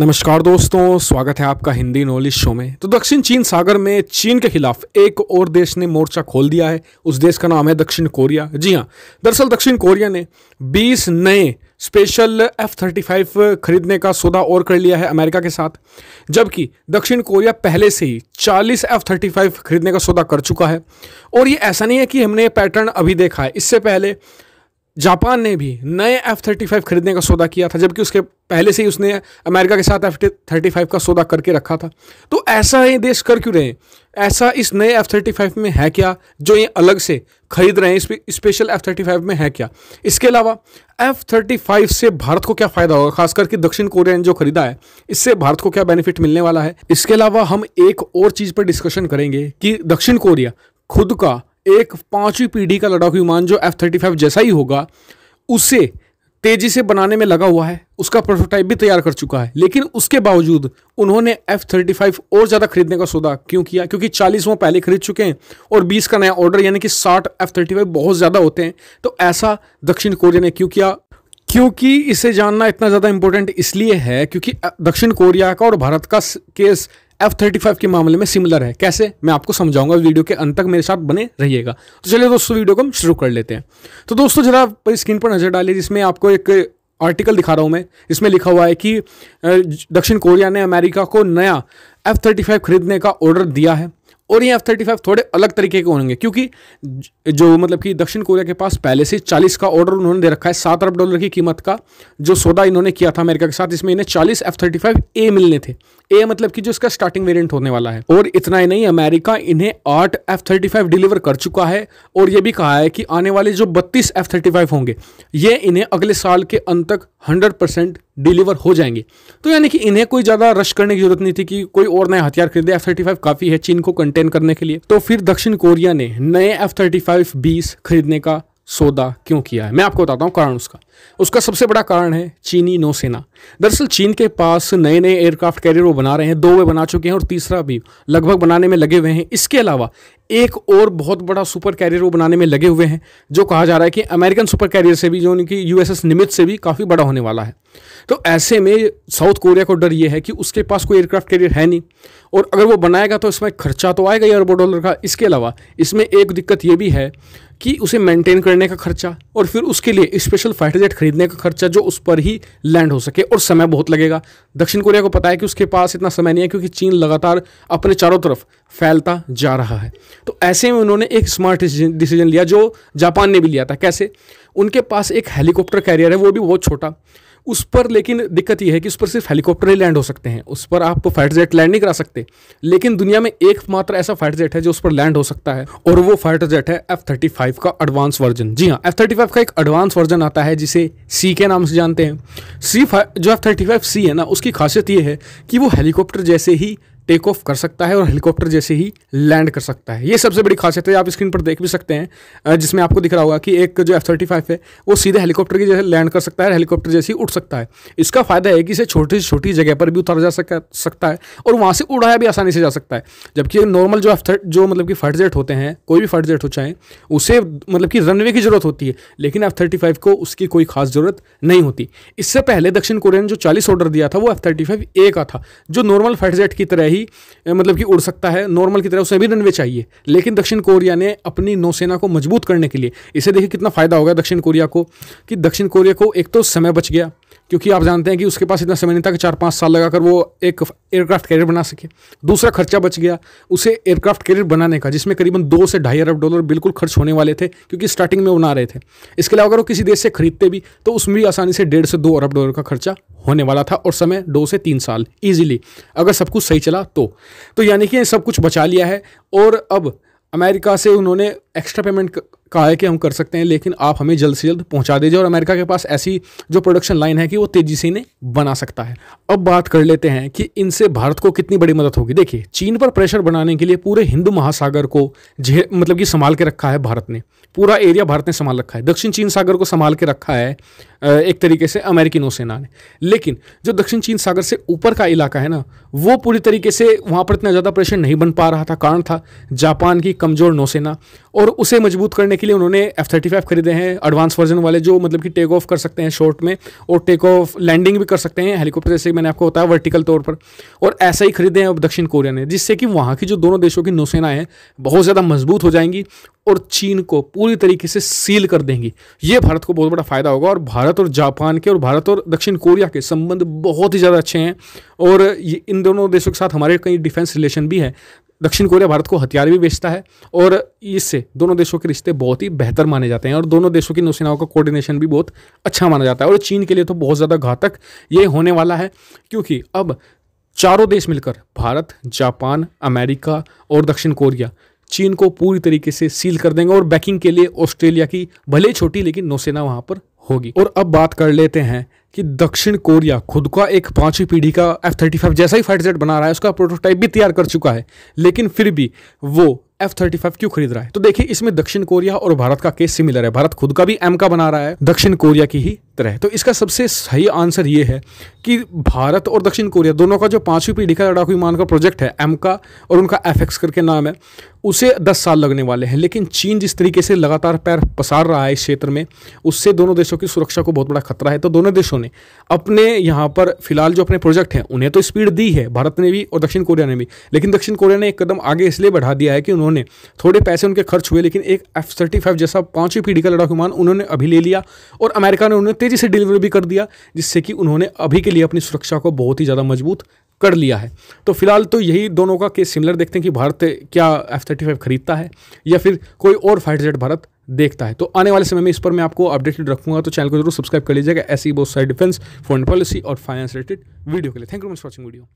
नमस्कार दोस्तों स्वागत है आपका हिंदी नॉलेज शो में तो दक्षिण चीन सागर में चीन के खिलाफ एक और देश ने मोर्चा खोल दिया है उस देश का नाम है दक्षिण कोरिया जी हाँ दरअसल दक्षिण कोरिया ने 20 नए स्पेशल एफ थर्टी फाइव खरीदने का सौदा और कर लिया है अमेरिका के साथ जबकि दक्षिण कोरिया पहले से ही 40 एफ थर्टी फाइव खरीदने का सौदा कर चुका है और ये ऐसा नहीं है कि हमने पैटर्न अभी देखा है इससे पहले जापान ने भी नए एफ थर्टी फाइव खरीदने का सौदा किया था जबकि उसके पहले से ही उसने अमेरिका के साथ एफ थर्टी फाइव का सौदा करके रखा था तो ऐसा ये देश कर क्यों रहे हैं ऐसा इस नए एफ थर्टी फाइव में है क्या जो ये अलग से खरीद रहे हैं स्पेशल एफ थर्टी फाइव में है क्या इसके अलावा एफ थर्टी फाइव से भारत को क्या फ़ायदा होगा खास करके दक्षिण कोरिया ने जो खरीदा है इससे भारत को क्या बेनिफिट मिलने वाला है इसके अलावा हम एक और चीज़ पर डिस्कशन करेंगे कि दक्षिण कोरिया खुद का एक पांचवी पीढ़ी का लड़ाकू विमान जो एफ थर्टी फाइव जैसा ही होगा उसे तेजी से बनाने में लगा हुआ है उसका प्रोटोटाइप भी तैयार कर चुका है लेकिन उसके बावजूद उन्होंने एफ थर्टी फाइव और ज़्यादा खरीदने का सौदा क्यों किया क्योंकि चालीस वो पहले खरीद चुके हैं और बीस का नया ऑर्डर यानी कि साठ एफ थर्टी फाइव बहुत ज़्यादा होते हैं तो ऐसा दक्षिण कोरिया ने क्यों किया क्योंकि इसे जानना इतना ज़्यादा इंपॉर्टेंट इसलिए है क्योंकि दक्षिण कोरिया का और भारत का केस एफ थर्टी फाइव के मामले में सिमिलर है कैसे मैं आपको समझाऊंगा वीडियो के अंत तक मेरे साथ बने रहिएगा तो चलिए दोस्तों वीडियो को हम शुरू कर लेते हैं तो दोस्तों जरा स्क्रीन पर नज़र डालिए जिसमें आपको एक आर्टिकल दिखा रहा हूँ मैं इसमें लिखा हुआ है कि दक्षिण कोरिया ने अमेरिका को नया एफ थर्टी फाइव खरीदने का ऑर्डर दिया है और ये एफ थर्टी फाइव थोड़े अलग तरीके के होंगे क्योंकि जो मतलब कि दक्षिण कोरिया के पास पहले से चालीस का ऑर्डर उन्होंने दे रखा है सात अरब डॉलर की कीमत का जो सौदा इन्होंने किया था अमेरिका के साथ इसमें इन्हें चालीस एफ थर्टी फाइव ए मिलने थे ए मतलब कि जो इसका स्टार्टिंग वेरियंट होने वाला है और इतना ही नहीं अमेरिका इन्हें आठ एफ थर्टी फाइव डिलीवर कर चुका है और यह भी कहा है कि आने वाले जो बत्तीस एफ थर्टी फाइव होंगे ये इन्हें अगले साल के अंत तक हंड्रेड परसेंट डिलीवर हो जाएंगे तो यानी कि इन्हें कोई ज़्यादा रश करने की जरूरत नहीं थी कि कोई और नया हथियार खरीदे एफ थर्टी काफ़ी है चीन को कंटेन करने के लिए तो फिर दक्षिण कोरिया ने नए एफ थर्टी फाइव खरीदने का सौदा क्यों किया है मैं आपको बताता हूँ कारण उसका उसका सबसे बड़ा कारण है चीनी नौसेना दरअसल चीन के पास नए नए एयरक्राफ्ट कैरियर वो बना रहे हैं दो वे बना चुके हैं और तीसरा भी लगभग बनाने में लगे हुए हैं इसके अलावा एक और बहुत बड़ा सुपर कैरियर वो बनाने में लगे हुए हैं जो कहा जा रहा है कि अमेरिकन सुपर कैरियर से भी जो उनकी यूएसएस निमित से भी काफ़ी बड़ा होने वाला है तो ऐसे में साउथ कोरिया को डर ये है कि उसके पास कोई एयरक्राफ्ट कैरियर है नहीं और अगर वो बनाएगा तो इसमें खर्चा तो आएगा ही अरबों डॉलर का इसके अलावा इसमें एक दिक्कत ये भी है कि उसे मेंटेन करने का खर्चा और फिर उसके लिए स्पेशल फाइटर जेट खरीदने का खर्चा जो उस पर ही लैंड हो सके और समय बहुत लगेगा दक्षिण कोरिया को पता है कि उसके पास इतना समय नहीं है क्योंकि चीन लगातार अपने चारों तरफ फैलता जा रहा है तो ऐसे में उन्होंने एक स्मार्ट डिसीजन लिया जो जापान ने भी लिया था कैसे उनके पास एक हेलीकॉप्टर कैरियर है वो भी बहुत छोटा उस पर लेकिन दिक्कत यह है कि उस पर सिर्फ हेलीकॉप्टर ही लैंड हो सकते हैं उस पर आप फाइटर जेट लैंड नहीं करा सकते लेकिन दुनिया में एकमात्र ऐसा फाइटर जेट है जो उस पर लैंड हो सकता है और वो फाइटर जेट है एफ थर्टी फाइव का एडवांस वर्जन जी हाँ एफ थर्टी फाइव का एक एडवांस वर्जन आता है जिसे सी के नाम से जानते हैं सी जो एफ थर्टी फाइव सी है ना उसकी खासियत ये है कि वो हेलीकॉप्टर जैसे ही टेक ऑफ कर सकता है और हेलीकॉप्टर जैसे ही लैंड कर सकता है ये सबसे बड़ी खासियत है आप स्क्रीन पर देख भी सकते हैं जिसमें आपको दिख रहा होगा कि एक जो एफ थर्टी फाइव है वो सीधे हेलीकॉप्टर की जैसे लैंड कर सकता है हेलीकॉप्टर जैसे ही उठ सकता है इसका फायदा है कि इसे छोटी से छोटी जगह पर भी उतारा जा सकता है और वहाँ से उड़ाया भी आसानी से जा सकता है जबकि नॉर्मल जो एफ जो मतलब कि फट जेट होते हैं कोई भी फट जेट हो चाहे उसे मतलब कि रनवे की जरूरत होती है लेकिन एफ थर्टी फाइव को उसकी कोई खास ज़रूरत नहीं होती इससे पहले दक्षिण कोरिया ने जो चालीस ऑर्डर दिया था वो एफ थर्टी फाइव ए का था जो नॉर्मल फर्ट जेट की तरह ही मतलब कि उड़ सकता है नॉर्मल की तरह उसे भी रनवे चाहिए लेकिन दक्षिण कोरिया ने अपनी नौसेना को मजबूत करने के लिए इसे देखिए कितना फ़ायदा होगा दक्षिण कोरिया को कि दक्षिण कोरिया को एक तो समय बच गया क्योंकि आप जानते हैं कि उसके पास इतना समय नहीं था कि चार पाँच साल लगाकर वो एक एयरक्राफ्ट कैरियर बना सके दूसरा खर्चा बच गया उसे एयरक्राफ्ट कैरियर बनाने का जिसमें करीबन दो से ढाई अरब डॉलर बिल्कुल खर्च होने वाले थे क्योंकि स्टार्टिंग में बना रहे थे इसके अलावा अगर वो किसी देश से खरीदते भी तो उसमें भी आसानी से डेढ़ से दो अरब डॉलर का खर्चा होने वाला था और समय दो से तीन साल ईजिली अगर सब कुछ सही चला तो, तो यानी कि सब कुछ बचा लिया है और अब अमेरिका से उन्होंने एक्स्ट्रा पेमेंट का है कि हम कर सकते हैं लेकिन आप हमें जल्द से जल्द पहुंचा दीजिए और अमेरिका के पास ऐसी जो प्रोडक्शन लाइन है कि वो तेज़ी से इन्हें बना सकता है अब बात कर लेते हैं कि इनसे भारत को कितनी बड़ी मदद होगी देखिए चीन पर प्रेशर बनाने के लिए पूरे हिंदू महासागर को जे मतलब कि संभाल के रखा है भारत ने पूरा एरिया भारत ने संभाल रखा है दक्षिण चीन सागर को संभाल के रखा है एक तरीके से अमेरिकी नौसेना ने लेकिन जो दक्षिण चीन सागर से ऊपर का इलाका है ना वो पूरी तरीके से वहाँ पर इतना ज़्यादा प्रेशर नहीं बन पा रहा था कारण था जापान की कमज़ोर नौसेना और उसे मजबूत करने के लिए उन्होंने एफ थर्टी फाइव खरीदे हैं एडवांस वर्जन वाले जो मतलब कि टेक ऑफ कर सकते हैं शॉर्ट में और टेक ऑफ लैंडिंग भी कर सकते हैं हेलीकॉप्टर जैसे मैंने आपको बताया वर्टिकल तौर पर और ऐसा ही खरीदे हैं अब दक्षिण कोरिया ने जिससे कि वहाँ की जो दोनों देशों की नौसेना है बहुत ज़्यादा मजबूत हो जाएंगी और चीन को पूरी तरीके से सील कर देंगी ये भारत को बहुत बड़ा फ़ायदा होगा और भारत और जापान के और भारत और दक्षिण कोरिया के संबंध बहुत ही ज़्यादा अच्छे हैं और इन दोनों देशों के साथ हमारे कई डिफेंस रिलेशन भी है दक्षिण कोरिया भारत को हथियार भी बेचता है और इससे दोनों देशों के रिश्ते बहुत ही बेहतर माने जाते हैं और दोनों देशों की नौसेनाओं का कोऑर्डिनेशन भी बहुत अच्छा माना जाता है और चीन के लिए तो बहुत ज़्यादा घातक ये होने वाला है क्योंकि अब चारों देश मिलकर भारत जापान अमेरिका और दक्षिण कोरिया चीन को पूरी तरीके से सील कर देंगे और बैकिंग के लिए ऑस्ट्रेलिया की भले छोटी लेकिन नौसेना वहां पर होगी और अब बात कर लेते हैं कि दक्षिण कोरिया खुद का एक पांचवी पीढ़ी का एफ थर्टी फाइव जैसा ही फाइट जेट बना रहा है उसका प्रोटोटाइप भी तैयार कर चुका है लेकिन फिर भी वो एफ थर्टी फाइव क्यों खरीद रहा है तो देखिए इसमें दक्षिण कोरिया और भारत का केस सिमिलर है भारत खुद का भी एम का बना रहा है दक्षिण कोरिया की ही तरह तो इसका सबसे सही आंसर ये है कि भारत और दक्षिण कोरिया दोनों का जो पांचवी पीढ़ी का लड़ाकू विमान का प्रोजेक्ट है एम का और उनका एफ एक्स करके नाम है उसे 10 साल लगने वाले हैं लेकिन चीन जिस तरीके से लगातार पैर पसार रहा है इस क्षेत्र में उससे दोनों देशों की सुरक्षा को बहुत बड़ा खतरा है तो दोनों देशों ने अपने यहाँ पर फिलहाल जो अपने प्रोजेक्ट हैं उन्हें तो स्पीड दी है भारत ने भी और दक्षिण कोरिया ने भी लेकिन दक्षिण कोरिया ने एक कदम आगे इसलिए बढ़ा दिया है कि उन्होंने थोड़े पैसे उनके खर्च हुए लेकिन एक एफ थर्टी फाइव जैसा पाँचवीं पीढ़ी का लड़ाकू विमान उन्होंने अभी ले लिया और अमेरिका ने उन्हें तेज़ी से डिलीवर भी कर दिया जिससे कि उन्होंने अभी के लिए अपनी सुरक्षा को बहुत ही ज़्यादा मजबूत कर लिया है तो फिलहाल तो यही दोनों का केस सिमिलर देखते हैं कि भारत क्या एफ थर्टी फाइव खरीदता है या फिर कोई और फाइटर जेट भारत देखता है तो आने वाले समय में इस पर मैं आपको अपडेटेड रखूंगा तो चैनल को जरूर सब्सक्राइब कर लीजिएगा ऐसी बहुत सारी डिफेंस फॉरन पॉलिसी और फाइनेंस रिलेटेड वीडियो के लिए thank you much watching video